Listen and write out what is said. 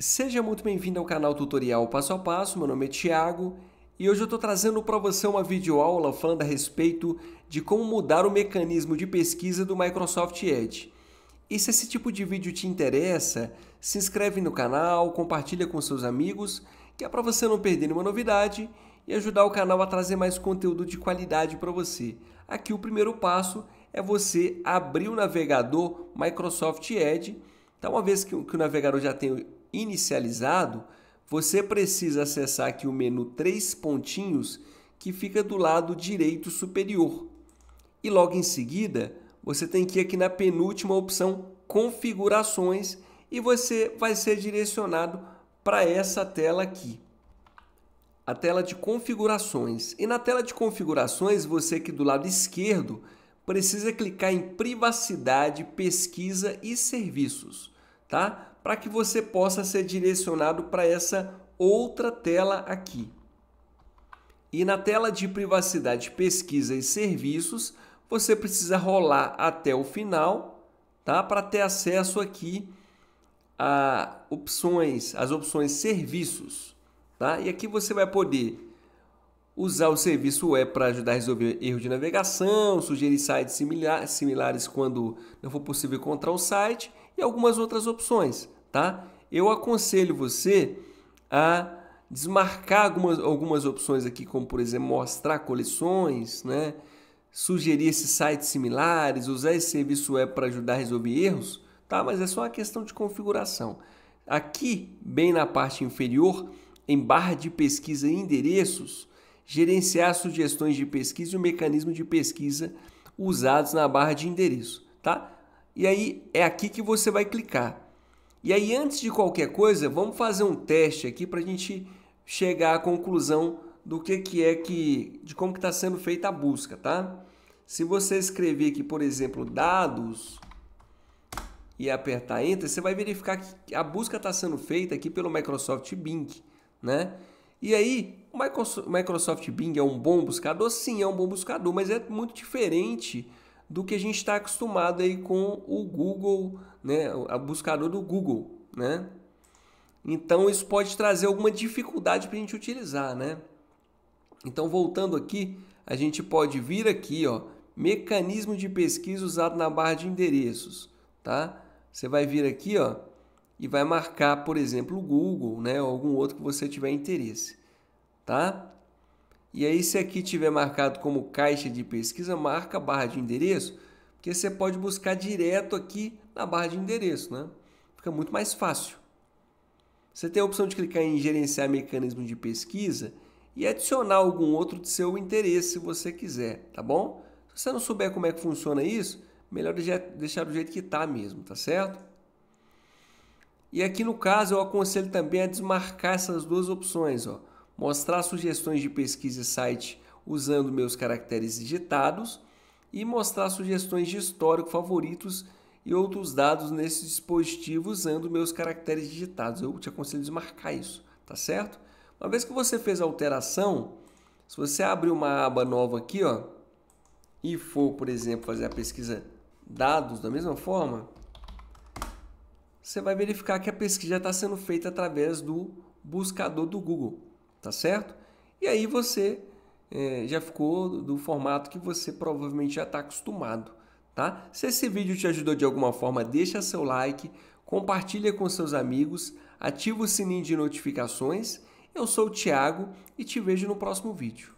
Seja muito bem-vindo ao canal Tutorial Passo a Passo, meu nome é Thiago e hoje eu estou trazendo para você uma videoaula falando a respeito de como mudar o mecanismo de pesquisa do Microsoft Edge. E se esse tipo de vídeo te interessa, se inscreve no canal, compartilha com seus amigos, que é para você não perder nenhuma novidade e ajudar o canal a trazer mais conteúdo de qualidade para você. Aqui o primeiro passo é você abrir o navegador Microsoft Edge, então uma vez que o navegador já tem inicializado, você precisa acessar aqui o menu três pontinhos que fica do lado direito superior. E logo em seguida, você tem que ir aqui na penúltima opção configurações e você vai ser direcionado para essa tela aqui. A tela de configurações. E na tela de configurações, você aqui do lado esquerdo precisa clicar em privacidade, pesquisa e serviços, tá? para que você possa ser direcionado para essa outra tela aqui. E na tela de privacidade, pesquisa e serviços, você precisa rolar até o final, tá? Para ter acesso aqui a opções, as opções serviços, tá? E aqui você vai poder usar o serviço web para ajudar a resolver erro de navegação, sugerir sites similares quando não for possível encontrar o site e algumas outras opções tá? Eu aconselho você a desmarcar algumas, algumas opções aqui, como por exemplo mostrar coleções, né? sugerir esses sites similares, usar esse serviço web para ajudar a resolver erros, tá? mas é só uma questão de configuração. Aqui, bem na parte inferior, em barra de pesquisa e endereços, gerenciar sugestões de pesquisa e o mecanismo de pesquisa usados na barra de endereço. Tá? E aí é aqui que você vai clicar. E aí, antes de qualquer coisa, vamos fazer um teste aqui para a gente chegar à conclusão do que, que é que, de como que está sendo feita a busca, tá? Se você escrever aqui, por exemplo, dados e apertar Enter, você vai verificar que a busca está sendo feita aqui pelo Microsoft Bing, né? E aí, o Microsoft Bing é um bom buscador? Sim, é um bom buscador, mas é muito diferente do que a gente está acostumado aí com o Google, né, a buscador do Google, né? Então isso pode trazer alguma dificuldade para a gente utilizar, né? Então voltando aqui, a gente pode vir aqui, ó, mecanismo de pesquisa usado na barra de endereços, tá? Você vai vir aqui, ó, e vai marcar, por exemplo, o Google, né, ou algum outro que você tiver interesse, tá? E aí, se aqui tiver marcado como caixa de pesquisa, marca a barra de endereço, porque você pode buscar direto aqui na barra de endereço, né? Fica muito mais fácil. Você tem a opção de clicar em gerenciar mecanismos de pesquisa e adicionar algum outro de seu interesse, se você quiser, tá bom? Se você não souber como é que funciona isso, melhor deixar do jeito que está mesmo, tá certo? E aqui no caso eu aconselho também a desmarcar essas duas opções, ó mostrar sugestões de pesquisa e site usando meus caracteres digitados e mostrar sugestões de histórico favoritos e outros dados nesse dispositivo usando meus caracteres digitados. Eu te aconselho a desmarcar isso, tá certo? Uma vez que você fez a alteração, se você abrir uma aba nova aqui, ó, e for, por exemplo, fazer a pesquisa dados da mesma forma, você vai verificar que a pesquisa já está sendo feita através do buscador do Google tá certo? E aí você é, já ficou do, do formato que você provavelmente já está acostumado, tá? Se esse vídeo te ajudou de alguma forma, deixa seu like, compartilha com seus amigos, ativa o sininho de notificações. Eu sou o Thiago e te vejo no próximo vídeo.